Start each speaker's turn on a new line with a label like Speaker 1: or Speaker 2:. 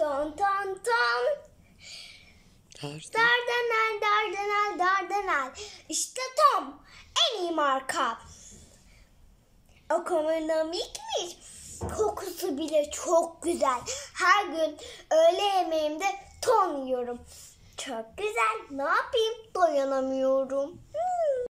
Speaker 1: Ton ton ton. Dardanel, Dardanel, Dardanel. İşte Tom. En iyi marka. Ekonomikmiş. Kokusu bile çok güzel. Her gün öğle yemeğimde ton yiyorum. Çok güzel. Ne yapayım? Dayanamıyorum.